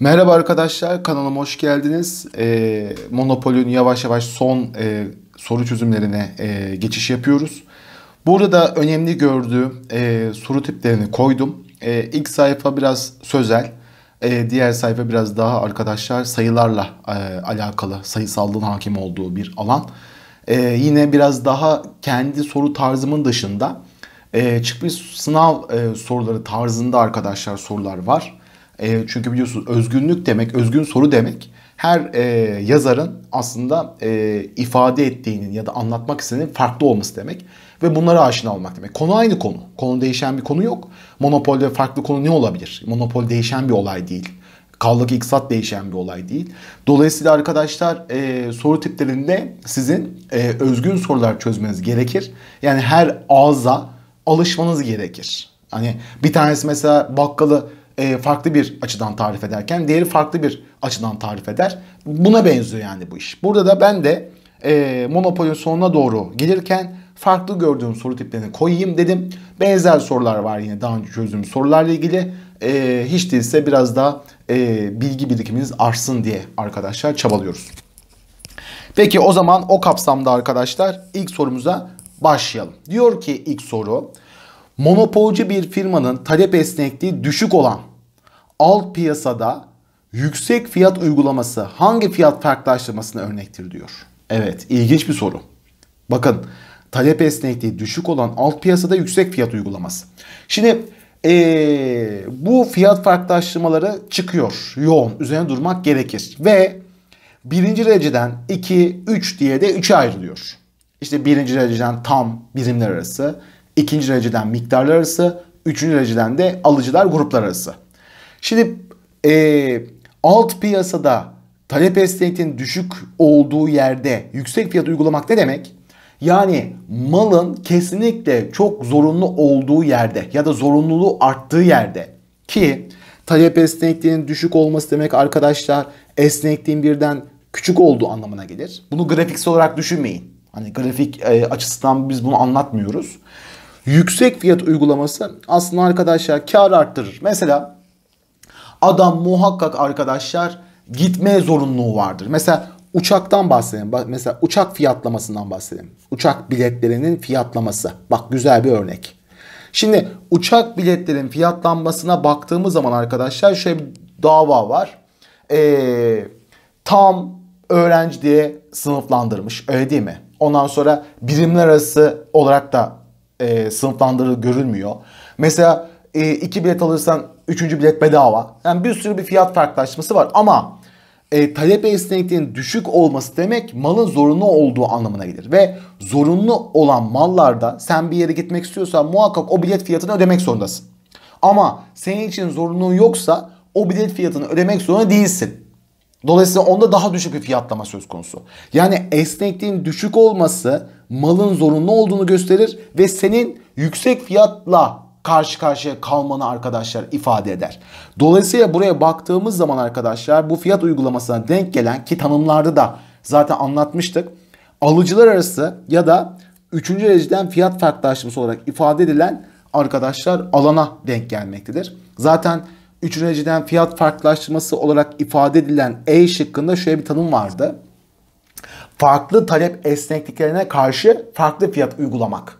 Merhaba arkadaşlar, kanalıma hoş geldiniz. E, Monopol'ün yavaş yavaş son e, soru çözümlerine e, geçiş yapıyoruz. Burada da önemli gördüğüm e, soru tiplerini koydum. E, ilk sayfa biraz sözel, e, diğer sayfa biraz daha arkadaşlar sayılarla e, alakalı, sayısallığın hakim olduğu bir alan. E, yine biraz daha kendi soru tarzımın dışında e, çıkmış sınav e, soruları tarzında arkadaşlar sorular var. E, çünkü biliyorsunuz özgünlük demek, özgün soru demek her e, yazarın aslında e, ifade ettiğinin ya da anlatmak istediğinin farklı olması demek. Ve bunlara aşina olmak demek. Konu aynı konu. Konu değişen bir konu yok. Monopolde farklı konu ne olabilir? Monopol değişen bir olay değil. Kavlaki iksat değişen bir olay değil. Dolayısıyla arkadaşlar e, soru tiplerinde sizin e, özgün sorular çözmeniz gerekir. Yani her ağza alışmanız gerekir. Hani bir tanesi mesela bakkalı e, farklı bir açıdan tarif ederken diğeri farklı bir açıdan tarif eder. Buna benziyor yani bu iş. Burada da ben de e, Monopoly'un sonuna doğru gelirken farklı gördüğüm soru tiplerini koyayım dedim. Benzer sorular var yine daha önce çözdüğüm sorularla ilgili. E, hiç değilse biraz daha e, bilgi birikiminiz artsın diye arkadaşlar çabalıyoruz. Peki o zaman o kapsamda arkadaşlar ilk sorumuza başlayalım. Diyor ki ilk soru monopolcu bir firmanın talep esnekliği düşük olan alt piyasada yüksek fiyat uygulaması hangi fiyat farklılaştırmasına örnektir diyor. Evet ilginç bir soru. Bakın talep esnekliği düşük olan alt piyasada yüksek fiyat uygulaması. Şimdi ee, bu fiyat farklılaştırmaları çıkıyor yoğun üzerine durmak gerekir ve birinci dereceden 2, 3 diye de 3'e ayrılıyor. İşte birinci dereceden tam birimler arası, ikinci dereceden miktarlar arası, üçüncü dereceden de alıcılar gruplar arası. Şimdi e, alt piyasada talep esniyetin düşük olduğu yerde yüksek fiyat uygulamak ne demek? Yani malın kesinlikle çok zorunlu olduğu yerde ya da zorunluluğu arttığı yerde ki talep esnekliğinin düşük olması demek arkadaşlar esnekliğin birden küçük olduğu anlamına gelir. Bunu grafiksel olarak düşünmeyin. Hani grafik e, açısından biz bunu anlatmıyoruz. Yüksek fiyat uygulaması aslında arkadaşlar kar arttırır. Mesela adam muhakkak arkadaşlar gitmeye zorunluluğu vardır. Mesela uçaktan bahsedelim. Mesela uçak fiyatlamasından bahsedelim. Uçak biletlerinin fiyatlaması. Bak güzel bir örnek. Şimdi uçak biletlerinin fiyatlanmasına baktığımız zaman arkadaşlar şöyle bir dava var. Ee, tam öğrenci diye sınıflandırmış öyle değil mi? Ondan sonra birimler arası olarak da e, sınıflandırı görülmüyor. Mesela e, iki bilet alırsan üçüncü bilet bedava. Yani bir sürü bir fiyat farklılaşması var ama e, talep esnekliğinin düşük olması demek malın zorunlu olduğu anlamına gelir. Ve zorunlu olan mallarda sen bir yere gitmek istiyorsan muhakkak o bilet fiyatını ödemek zorundasın. Ama senin için zorunluluğun yoksa o bilet fiyatını ödemek zorunda değilsin. Dolayısıyla onda daha düşük bir fiyatlama söz konusu. Yani esnekliğin düşük olması malın zorunlu olduğunu gösterir ve senin yüksek fiyatla karşı karşıya kalmanı arkadaşlar ifade eder. Dolayısıyla buraya baktığımız zaman arkadaşlar bu fiyat uygulamasına denk gelen ki tanımlarda da zaten anlatmıştık. Alıcılar arası ya da 3. dereceden fiyat farklılaşması olarak ifade edilen arkadaşlar alana denk gelmektedir. Zaten 3. dereceden fiyat farklılaşması olarak ifade edilen E şıkkında şöyle bir tanım vardı. Farklı talep esnekliklerine karşı farklı fiyat uygulamak.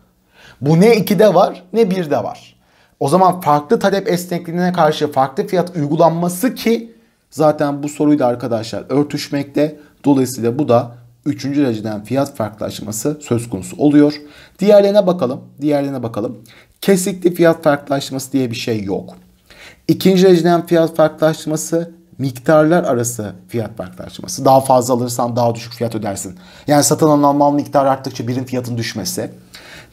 Bu ne 2'de var ne 1'de var. O zaman farklı talep esnekliğine karşı farklı fiyat uygulanması ki zaten bu soruyla arkadaşlar örtüşmekte. Dolayısıyla bu da 3. dereceden fiyat farklılaşması söz konusu oluyor. Diğerlerine bakalım. Diğerlerine bakalım. Kesikli fiyat farklılaşması diye bir şey yok. İkinci dereceden fiyat farklılaşması miktarlar arası fiyat farklılaşması. Daha fazla alırsan daha düşük fiyat ödersin. Yani satın alınan mal miktarı arttıkça birim fiyatın düşmesi.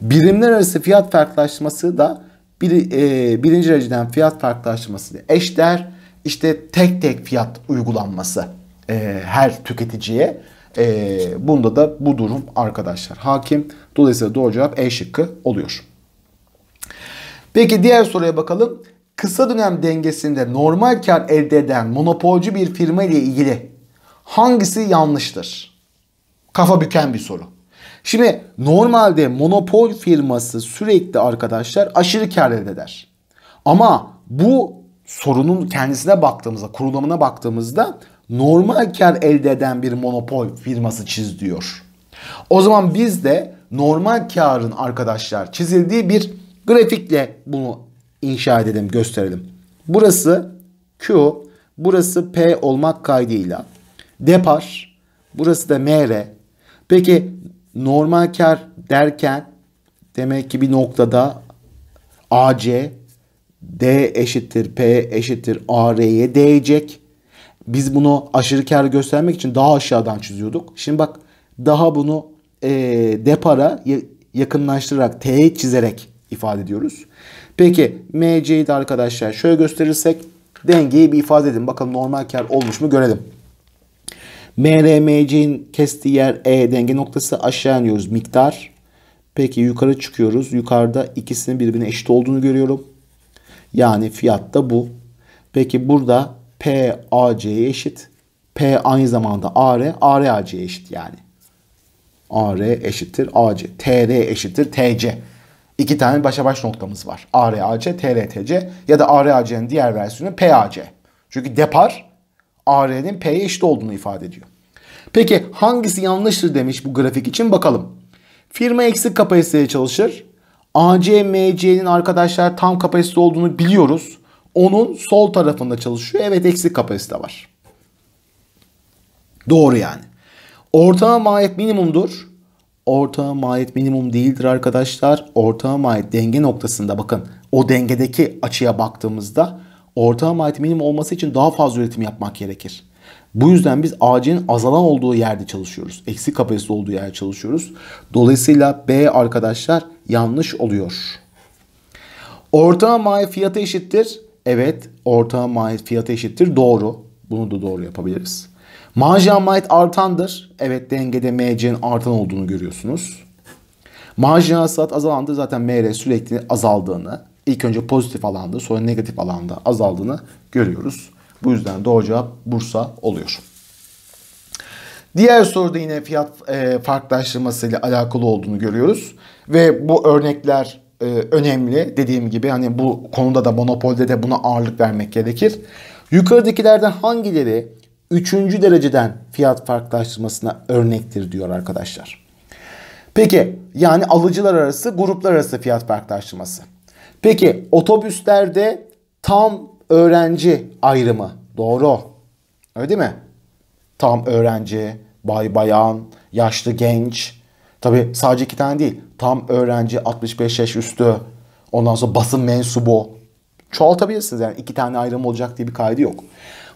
Birimler arası fiyat farklılaşması da bir, e, birinci dereceden fiyat farklılaştırması ile eşdeğer işte tek tek fiyat uygulanması e, her tüketiciye. E, bunda da bu durum arkadaşlar hakim. Dolayısıyla doğru cevap E şıkkı oluyor. Peki diğer soruya bakalım. Kısa dönem dengesinde normal kar elde eden monopolcu bir firma ile ilgili hangisi yanlıştır? Kafa büken bir soru. Şimdi normalde monopol firması sürekli arkadaşlar aşırı kar elde eder. Ama bu sorunun kendisine baktığımızda, kurulumuna baktığımızda normal kar elde eden bir monopol firması çiz diyor. O zaman biz de normal karın arkadaşlar çizildiği bir grafikle bunu inşa edelim, gösterelim. Burası Q, burası P olmak kaydıyla depar, burası da MR. Peki normal kar derken demek ki bir noktada AC D eşittir P eşittir AR'ye değecek. Biz bunu aşırı kar göstermek için daha aşağıdan çiziyorduk. Şimdi bak daha bunu e, depara yakınlaştırarak T çizerek ifade ediyoruz. Peki MC'yi de arkadaşlar şöyle gösterirsek dengeyi bir ifade edin. Bakalım normal kar olmuş mu görelim. MRMC'in kestiği yer E denge noktası aşağı iniyoruz miktar. Peki yukarı çıkıyoruz. Yukarıda ikisinin birbirine eşit olduğunu görüyorum. Yani fiyat da bu. Peki burada P AC'ye eşit. P aynı zamanda AR, AR AC'ye eşit yani. AR eşittir AC. TR eşittir TC. İki tane başa baş noktamız var. AR AC, TR TC ya da AR AC'nin diğer versiyonu PAC. Çünkü depar AR'nin P'ye eşit olduğunu ifade ediyor. Peki hangisi yanlıştır demiş bu grafik için bakalım. Firma eksik kapasiteye çalışır. AC, MC'nin arkadaşlar tam kapasite olduğunu biliyoruz. Onun sol tarafında çalışıyor. Evet eksik kapasite var. Doğru yani. Ortağın maliyet minimumdur. Ortağın maliyet minimum değildir arkadaşlar. Ortağın maliyet denge noktasında bakın o dengedeki açıya baktığımızda ortalama maliyeti minimum olması için daha fazla üretim yapmak gerekir. Bu yüzden biz AC'nin azalan olduğu yerde çalışıyoruz. eksik kapasite olduğu yerde çalışıyoruz. Dolayısıyla B arkadaşlar yanlış oluyor. Ortalama maliyet fiyatı eşittir. Evet ortalama maliyet fiyatı eşittir. Doğru. Bunu da doğru yapabiliriz. Marjinal maliyet artandır. Evet dengede MC'nin artan olduğunu görüyorsunuz. Marjinal saat azalandı Zaten MR sürekli azaldığını ilk önce pozitif alanda sonra negatif alanda azaldığını görüyoruz. Bu yüzden doğru cevap Bursa oluyor. Diğer soruda yine fiyat e, farklılaştırması ile alakalı olduğunu görüyoruz. Ve bu örnekler e, önemli. Dediğim gibi hani bu konuda da monopolde de buna ağırlık vermek gerekir. Yukarıdakilerden hangileri 3. dereceden fiyat farklılaştırmasına örnektir diyor arkadaşlar. Peki yani alıcılar arası gruplar arası fiyat farklılaştırması. Peki otobüslerde tam öğrenci ayrımı. Doğru. Öyle değil mi? Tam öğrenci, bay bayan, yaşlı genç. Tabi sadece iki tane değil. Tam öğrenci 65 yaş üstü. Ondan sonra basın mensubu. Çoğaltabilirsiniz yani iki tane ayrım olacak diye bir kaydı yok.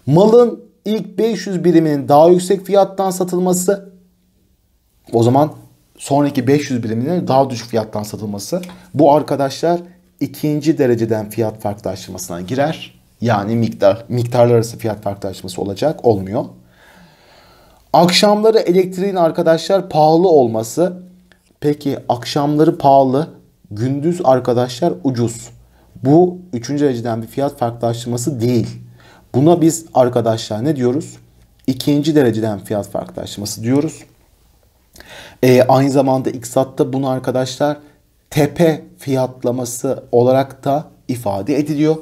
Malın ilk 500 biriminin daha yüksek fiyattan satılması o zaman sonraki 500 biriminin daha düşük fiyattan satılması. Bu arkadaşlar ikinci dereceden fiyat farklılaştırmasına girer. Yani miktar miktarlar arası fiyat farklılaştırması olacak. Olmuyor. Akşamları elektriğin arkadaşlar pahalı olması. Peki akşamları pahalı, gündüz arkadaşlar ucuz. Bu üçüncü dereceden bir fiyat farklılaştırması değil. Buna biz arkadaşlar ne diyoruz? İkinci dereceden fiyat farklılaştırması diyoruz. Ee, aynı zamanda iktisatta bunu arkadaşlar tepe fiyatlaması olarak da ifade ediliyor.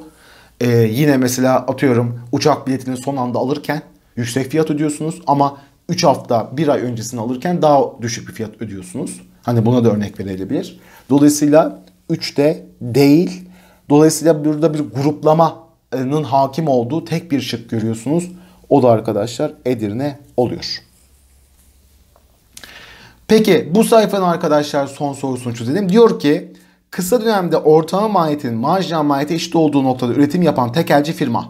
Ee, yine mesela atıyorum uçak biletini son anda alırken yüksek fiyat ödüyorsunuz ama 3 hafta 1 ay öncesini alırken daha düşük bir fiyat ödüyorsunuz. Hani buna da örnek verilebilir. Dolayısıyla 3'te değil. Dolayısıyla burada bir gruplamanın hakim olduğu tek bir şık görüyorsunuz. O da arkadaşlar Edirne oluyor. Peki bu sayfanın arkadaşlar son sorusunu çözelim. Diyor ki kısa dönemde ortalama maliyetin marjinal maliyete eşit olduğu noktada üretim yapan tekelci firma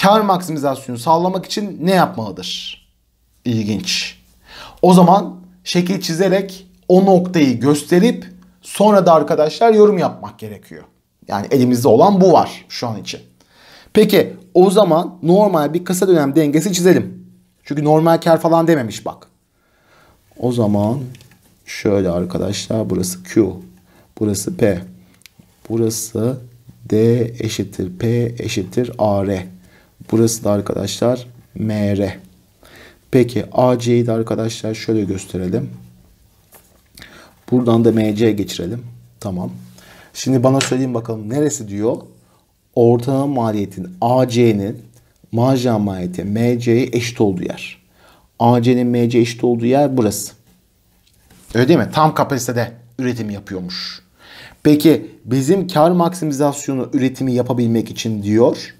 kar maksimizasyonu sağlamak için ne yapmalıdır? İlginç. O zaman şekil çizerek o noktayı gösterip sonra da arkadaşlar yorum yapmak gerekiyor. Yani elimizde olan bu var şu an için. Peki o zaman normal bir kısa dönem dengesi çizelim. Çünkü normal kar falan dememiş bak. O zaman şöyle arkadaşlar burası Q. Burası P. Burası D eşittir P eşittir AR. Burası da arkadaşlar MR. Peki AC'yi de arkadaşlar şöyle gösterelim. Buradan da MC geçirelim. Tamam. Şimdi bana söyleyin bakalım neresi diyor? Ortalama maliyetin AC'nin marjinal maliyeti MC'ye eşit olduğu yer. AC'nin MC eşit olduğu yer burası. Öyle değil mi? Tam kapasitede üretim yapıyormuş. Peki bizim kar maksimizasyonu üretimi yapabilmek için diyor.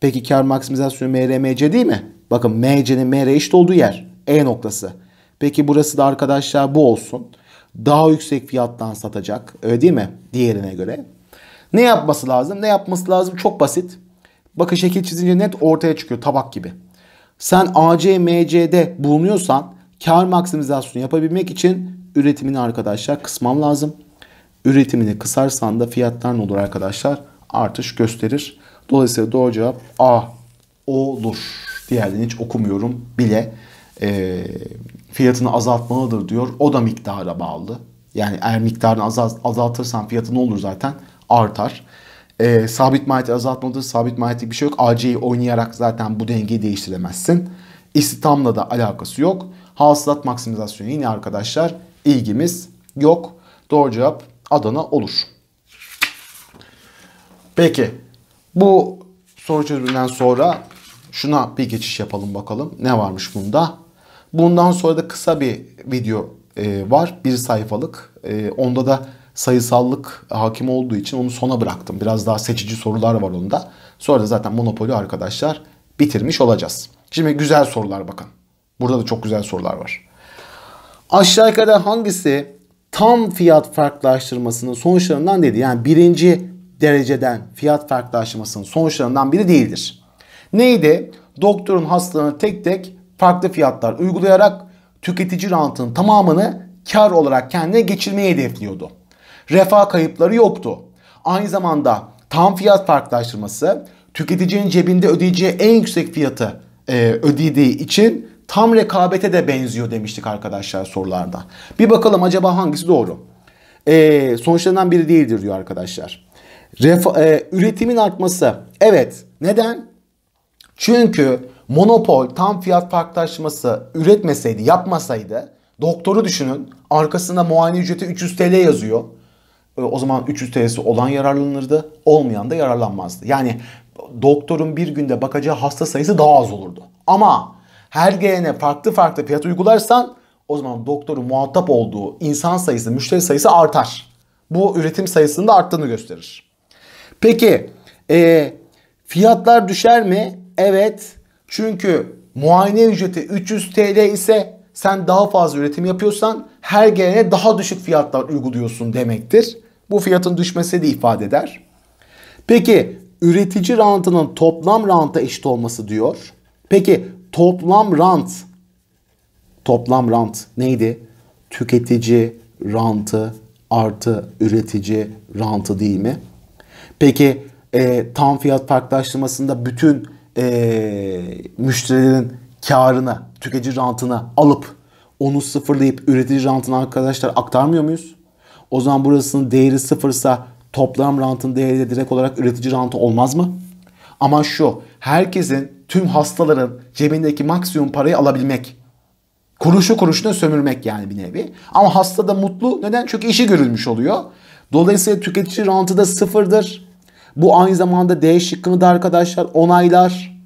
Peki kar maksimizasyonu MRMC değil mi? Bakın MC'nin MR eşit olduğu yer. E noktası. Peki burası da arkadaşlar bu olsun. Daha yüksek fiyattan satacak. Öyle değil mi? Diğerine göre. Ne yapması lazım? Ne yapması lazım? Çok basit. Bakın şekil çizince net ortaya çıkıyor tabak gibi. Sen ACMC'de bulunuyorsan kar maksimizasyonu yapabilmek için üretimini arkadaşlar kısmam lazım. Üretimini kısarsan da fiyatlar ne olur arkadaşlar? Artış gösterir. Dolayısıyla doğru cevap A olur. Diğerlerini hiç okumuyorum bile. E, fiyatını azaltmalıdır diyor. O da miktara bağlı. Yani eğer miktarını azalt, azaltırsan fiyatı ne olur zaten? Artar. E, sabit maliyeti azaltmadır. Sabit maliyeti bir şey yok. AC'yi oynayarak zaten bu dengeyi değiştiremezsin. İstihdamla da alakası yok. Hasılat maksimizasyonu yine arkadaşlar ilgimiz yok. Doğru cevap Adana olur. Peki bu soru çözümünden sonra şuna bir geçiş yapalım bakalım. Ne varmış bunda? Bundan sonra da kısa bir video e, var. Bir sayfalık. E, onda da sayısallık hakim olduğu için onu sona bıraktım. Biraz daha seçici sorular var onda. Sonra da zaten Monopoly arkadaşlar bitirmiş olacağız. Şimdi güzel sorular bakın. Burada da çok güzel sorular var. Aşağı yukarı hangisi tam fiyat farklılaştırmasının sonuçlarından dedi Yani birinci dereceden fiyat farklılaştırmasının sonuçlarından biri değildir. Neydi? Doktorun hastalığını tek tek farklı fiyatlar uygulayarak tüketici rantının tamamını kar olarak kendine geçirmeyi hedefliyordu refah kayıpları yoktu. Aynı zamanda tam fiyat farklılaştırması tüketicinin cebinde ödeyeceği en yüksek fiyatı e, ödediği için tam rekabete de benziyor demiştik arkadaşlar sorularda. Bir bakalım acaba hangisi doğru? E, sonuçlarından biri değildir diyor arkadaşlar. Refa, e, üretimin artması. Evet. Neden? Çünkü monopol tam fiyat farklılaşması üretmeseydi, yapmasaydı doktoru düşünün arkasında muayene ücreti 300 TL yazıyor. Ee, o zaman 300 TL'si olan yararlanırdı, olmayan da yararlanmazdı. Yani doktorun bir günde bakacağı hasta sayısı daha az olurdu. Ama her gelene farklı farklı fiyat uygularsan o zaman doktorun muhatap olduğu insan sayısı, müşteri sayısı artar. Bu üretim sayısının da arttığını gösterir. Peki e, fiyatlar düşer mi? Evet. Çünkü muayene ücreti 300 TL ise sen daha fazla üretim yapıyorsan her gelene daha düşük fiyatlar uyguluyorsun demektir. Bu fiyatın düşmesi de ifade eder. Peki üretici rantının toplam ranta eşit olması diyor. Peki toplam rant toplam rant neydi? Tüketici rantı artı üretici rantı değil mi? Peki e, tam fiyat farklılaştırmasında bütün e, müşterilerin karını, tüketici rantını alıp onu sıfırlayıp üretici rantını arkadaşlar aktarmıyor muyuz? O zaman burasının değeri sıfırsa toplam rantın değeri de direkt olarak üretici rantı olmaz mı? Ama şu herkesin tüm hastaların cebindeki maksimum parayı alabilmek. Kuruşu kuruşuna sömürmek yani bir nevi. Ama hasta da mutlu. Neden? Çünkü işi görülmüş oluyor. Dolayısıyla tüketici rantı da sıfırdır. Bu aynı zamanda D şıkkını da arkadaşlar onaylar.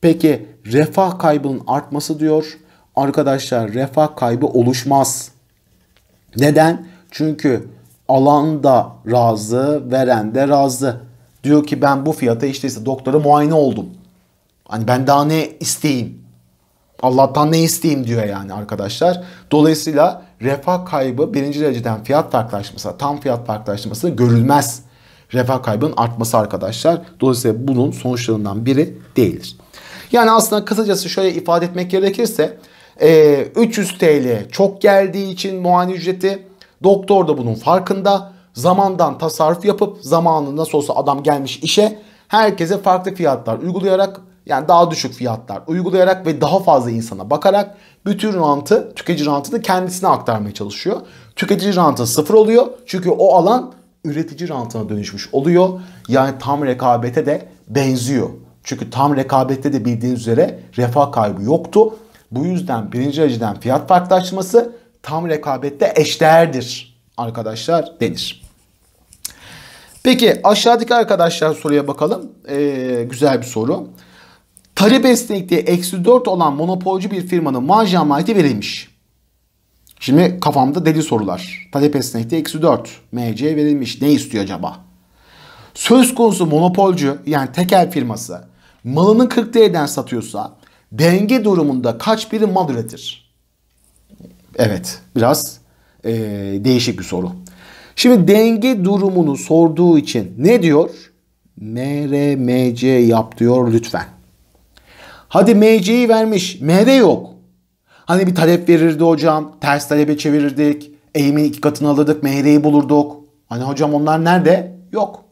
Peki refah kaybının artması diyor. Arkadaşlar refah kaybı oluşmaz. Neden? Çünkü alan da razı, veren de razı. Diyor ki ben bu fiyata işte işte doktora muayene oldum. Hani ben daha ne isteyeyim? Allah'tan ne isteyeyim diyor yani arkadaşlar. Dolayısıyla refah kaybı birinci dereceden fiyat farklılaşması, tam fiyat farklılaşması görülmez. Refah kaybının artması arkadaşlar. Dolayısıyla bunun sonuçlarından biri değildir. Yani aslında kısacası şöyle ifade etmek gerekirse 300 TL çok geldiği için muayene ücreti Doktor da bunun farkında. Zamandan tasarruf yapıp zamanında nasıl olsa adam gelmiş işe herkese farklı fiyatlar uygulayarak yani daha düşük fiyatlar uygulayarak ve daha fazla insana bakarak bütün rantı, tüketici rantını kendisine aktarmaya çalışıyor. Tüketici rantı sıfır oluyor. Çünkü o alan üretici rantına dönüşmüş oluyor. Yani tam rekabete de benziyor. Çünkü tam rekabette de bildiğiniz üzere refah kaybı yoktu. Bu yüzden birinci dereceden fiyat farklılaşması tam rekabette eşdeğerdir arkadaşlar denir. Peki aşağıdaki arkadaşlar soruya bakalım. Ee, güzel bir soru. Talep esnekliği eksi 4 olan monopolcu bir firmanın marj maliyeti verilmiş. Şimdi kafamda deli sorular. Talep esnekliği eksi 4. MC verilmiş. Ne istiyor acaba? Söz konusu monopolcu yani tekel firması malını 40 TL'den satıyorsa denge durumunda kaç birim mal üretir? Evet biraz e, değişik bir soru. Şimdi denge durumunu sorduğu için ne diyor? MRMC yap diyor lütfen. Hadi MC'yi vermiş. MR yok. Hani bir talep verirdi hocam. Ters talebe çevirirdik. Eğimin iki katını alırdık. MR'yi bulurduk. Hani hocam onlar nerede? Yok.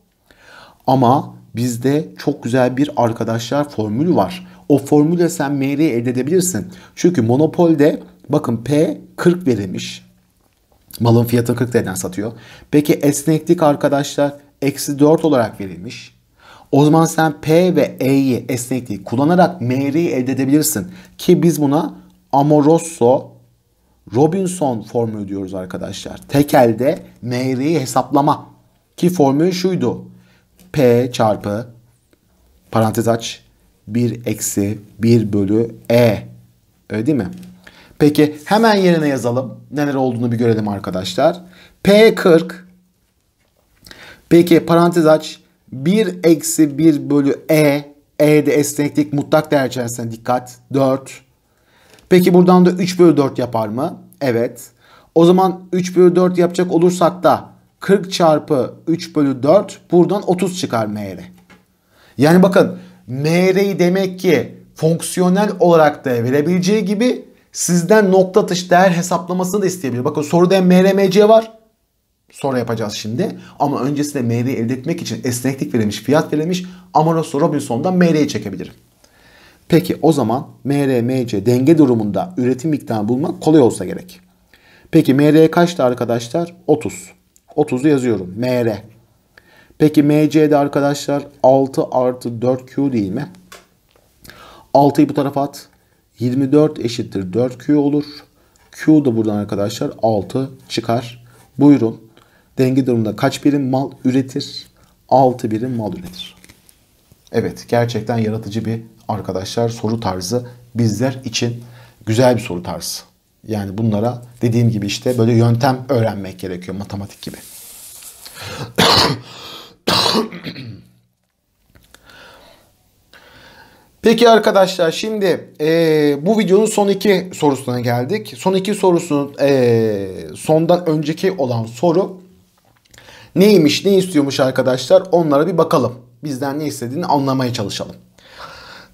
Ama bizde çok güzel bir arkadaşlar formülü var. O formülle sen MR'yi elde edebilirsin. Çünkü monopolde Bakın P 40 verilmiş. Malın fiyatı 40 TL'den satıyor. Peki esneklik arkadaşlar eksi 4 olarak verilmiş. O zaman sen P ve E'yi esnekliği kullanarak M'yi elde edebilirsin. Ki biz buna Amoroso Robinson formülü diyoruz arkadaşlar. tek elde M'yi hesaplama. Ki formül şuydu. P çarpı parantez aç 1 eksi 1 bölü E. Öyle değil mi? Peki hemen yerine yazalım. Neler olduğunu bir görelim arkadaşlar. P40 Peki parantez aç. 1 eksi 1 bölü E. E'de esneklik mutlak değer içerisinde dikkat. 4. Peki buradan da 3 bölü 4 yapar mı? Evet. O zaman 3 bölü 4 yapacak olursak da 40 çarpı 3 bölü 4 buradan 30 çıkar MR. Yani bakın MR'yi demek ki fonksiyonel olarak da verebileceği gibi Sizden nokta atış değer hesaplamasını da isteyebilir. Bakın soruda MRMC var. Soru yapacağız şimdi. Ama öncesinde MR'yi elde etmek için esneklik verilmiş, fiyat verilmiş. Amoroso Robinson'dan MR'yi çekebilirim. Peki o zaman MRMC denge durumunda üretim miktarını bulmak kolay olsa gerek. Peki MR kaçtı arkadaşlar? 30. 30'u yazıyorum. MR. Peki MC'de arkadaşlar 6 artı 4Q değil mi? 6'yı bu tarafa at. 24 eşittir 4Q olur. Q da buradan arkadaşlar 6 çıkar. Buyurun. Denge durumunda kaç birim mal üretir? 6 birim mal üretir. Evet gerçekten yaratıcı bir arkadaşlar soru tarzı bizler için güzel bir soru tarzı. Yani bunlara dediğim gibi işte böyle yöntem öğrenmek gerekiyor matematik gibi. Peki arkadaşlar şimdi e, bu videonun son iki sorusuna geldik. Son iki sorusunun e, sondan önceki olan soru neymiş ne istiyormuş arkadaşlar onlara bir bakalım. Bizden ne istediğini anlamaya çalışalım.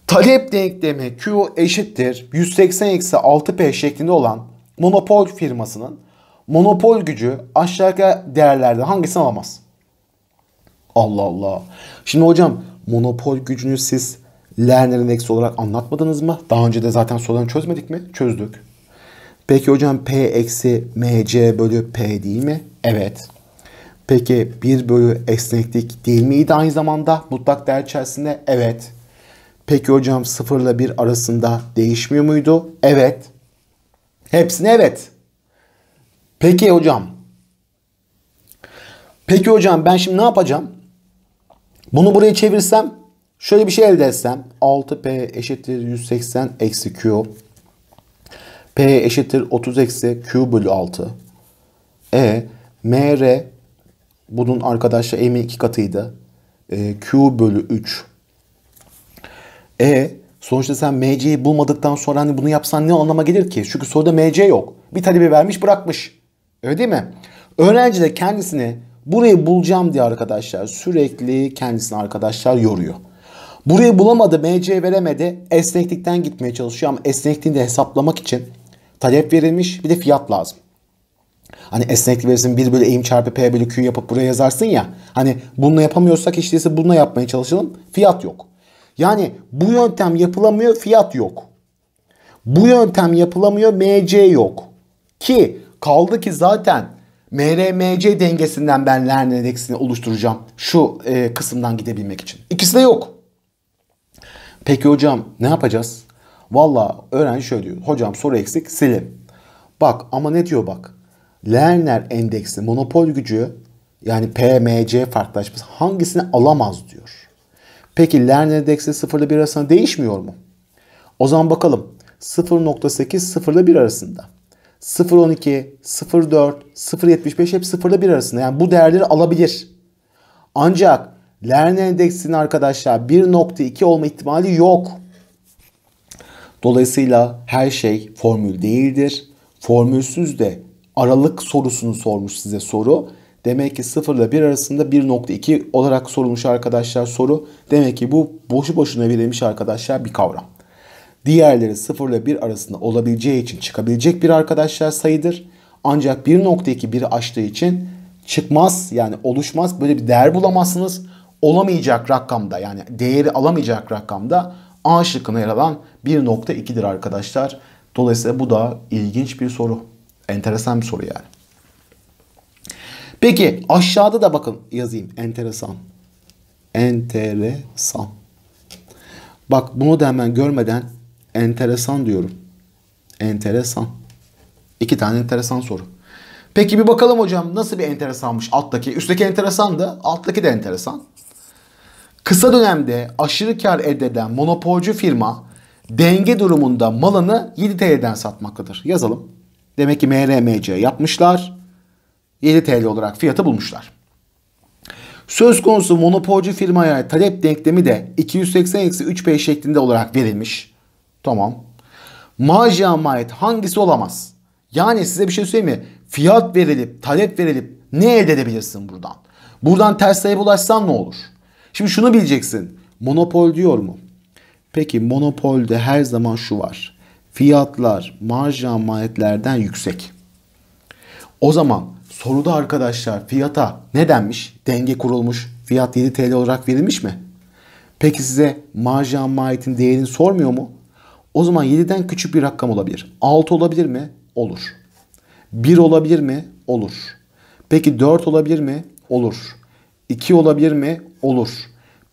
Talep denklemi Q eşittir 180 eksi 6P şeklinde olan monopol firmasının monopol gücü aşağıdaki değerlerden hangisini alamaz? Allah Allah. Şimdi hocam monopol gücünü siz Lerner eksi olarak anlatmadınız mı? Daha önce de zaten sorularını çözmedik mi? Çözdük. Peki hocam P eksi MC bölü P değil mi? Evet. Peki 1 bölü esneklik değil miydi aynı zamanda mutlak değer içerisinde? Evet. Peki hocam 0 ile 1 arasında değişmiyor muydu? Evet. Hepsine evet. Peki hocam. Peki hocam ben şimdi ne yapacağım? Bunu buraya çevirsem Şöyle bir şey elde etsem 6P eşittir 180 eksi Q. P eşittir 30 eksi Q bölü 6. E MR bunun arkadaşlar M'in iki katıydı. E, Q bölü 3. E sonuçta sen MC'yi bulmadıktan sonra hani bunu yapsan ne anlama gelir ki? Çünkü soruda MC yok. Bir talebi vermiş bırakmış. Öyle değil mi? Öğrenci de kendisini burayı bulacağım diye arkadaşlar sürekli kendisini arkadaşlar yoruyor. Burayı bulamadı, MC veremedi. Esneklikten gitmeye çalışıyor ama esnekliğini de hesaplamak için talep verilmiş bir de fiyat lazım. Hani esneklik verirsin 1 bölü eğim çarpı P bölü Q yapıp buraya yazarsın ya. Hani bununla yapamıyorsak işte ise bununla yapmaya çalışalım. Fiyat yok. Yani bu yöntem yapılamıyor fiyat yok. Bu yöntem yapılamıyor MC yok. Ki kaldı ki zaten MRMC dengesinden ben Lerner endeksini oluşturacağım. Şu e, kısımdan gidebilmek için. İkisi de yok. Peki hocam ne yapacağız? Valla öğrenci şöyle diyor. Hocam soru eksik silin. Bak ama ne diyor bak. Lerner endeksi monopol gücü yani PMC farklılaşması hangisini alamaz diyor. Peki Lerner endeksi 0 ile 1 arasında değişmiyor mu? O zaman bakalım 0.8 0 ile 1 arasında. 0.12, 0.4, 0.75 hep 0 ile 1 arasında. Yani bu değerleri alabilir. Ancak Lerne endeksinin arkadaşlar 1.2 olma ihtimali yok. Dolayısıyla her şey formül değildir. Formülsüz de aralık sorusunu sormuş size soru. Demek ki 0 ile 1 arasında 1.2 olarak sorulmuş arkadaşlar soru. Demek ki bu boşu boşuna verilmiş arkadaşlar bir kavram. Diğerleri 0 ile 1 arasında olabileceği için çıkabilecek bir arkadaşlar sayıdır. Ancak 1.2 1'i açtığı için çıkmaz yani oluşmaz. Böyle bir değer bulamazsınız olamayacak rakamda yani değeri alamayacak rakamda A şıkkına yer alan 1.2'dir arkadaşlar. Dolayısıyla bu da ilginç bir soru. Enteresan bir soru yani. Peki aşağıda da bakın yazayım enteresan. Enteresan. Bak bunu da hemen görmeden enteresan diyorum. Enteresan. İki tane enteresan soru. Peki bir bakalım hocam nasıl bir enteresanmış alttaki. Üstteki enteresan da alttaki de enteresan. Kısa dönemde aşırı kar elde eden monopolcu firma denge durumunda malını 7 TL'den satmaktadır. Yazalım. Demek ki MRMC yapmışlar. 7 TL olarak fiyatı bulmuşlar. Söz konusu monopolcu firmaya talep denklemi de 280-3P şeklinde olarak verilmiş. Tamam. Marjya maliyet hangisi olamaz? Yani size bir şey söyleyeyim mi? Fiyat verilip, talep verilip ne elde edebilirsin buradan? Buradan ters talep ulaşsan ne olur? Şimdi şunu bileceksin. Monopol diyor mu? Peki monopolde her zaman şu var. Fiyatlar marjinal maliyetlerden yüksek. O zaman soruda arkadaşlar fiyata ne denmiş? Denge kurulmuş. Fiyat 7 TL olarak verilmiş mi? Peki size marjinal maliyetin değerini sormuyor mu? O zaman 7'den küçük bir rakam olabilir. 6 olabilir mi? Olur. 1 olabilir mi? Olur. Peki 4 olabilir mi? Olur. 2 olabilir mi? Olur.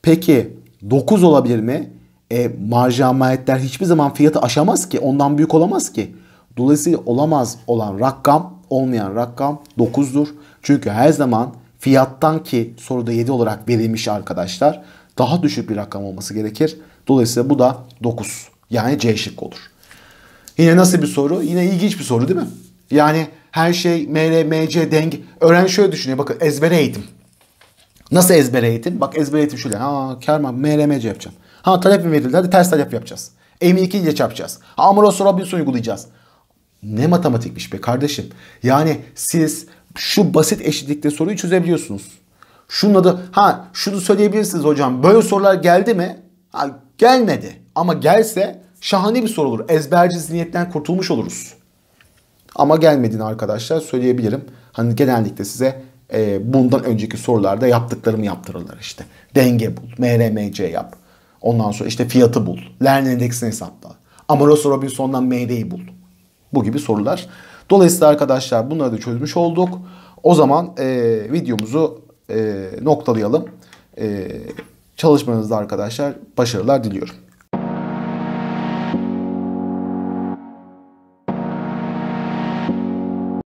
Peki 9 olabilir mi? E, marjı ameliyatlar hiçbir zaman fiyatı aşamaz ki. Ondan büyük olamaz ki. Dolayısıyla olamaz olan rakam olmayan rakam 9'dur. Çünkü her zaman fiyattan ki soruda 7 olarak verilmiş arkadaşlar daha düşük bir rakam olması gerekir. Dolayısıyla bu da 9. Yani C şıkkı olur. Yine nasıl bir soru? Yine ilginç bir soru değil mi? Yani her şey ML, MC, denge. Öğrenci şöyle düşünüyor. Bakın ezbere eğitim. Nasıl ezber eğitim? Bak ezber eğitim şöyle. Ha Kerman MLMC yapacağım. Ha talep mi verildi? Hadi ters talep yapacağız. M2 ile çarpacağız. Ha Amoroso Robinson uygulayacağız. Ne matematikmiş be kardeşim. Yani siz şu basit eşitlikte soruyu çözebiliyorsunuz. Şunun adı ha şunu söyleyebilirsiniz hocam. Böyle sorular geldi mi? Ha, gelmedi. Ama gelse şahane bir soru olur. Ezberci zihniyetten kurtulmuş oluruz. Ama gelmediğini arkadaşlar söyleyebilirim. Hani genellikle size ee, bundan önceki sorularda yaptıklarımı yaptırırlar işte. Denge bul, MRMC yap. Ondan sonra işte fiyatı bul, Lern endeksini hesapla. Ama Russell Robinson'dan MR'yi bul. Bu gibi sorular. Dolayısıyla arkadaşlar bunları da çözmüş olduk. O zaman e, videomuzu e, noktalayalım. E, çalışmanızda arkadaşlar başarılar diliyorum.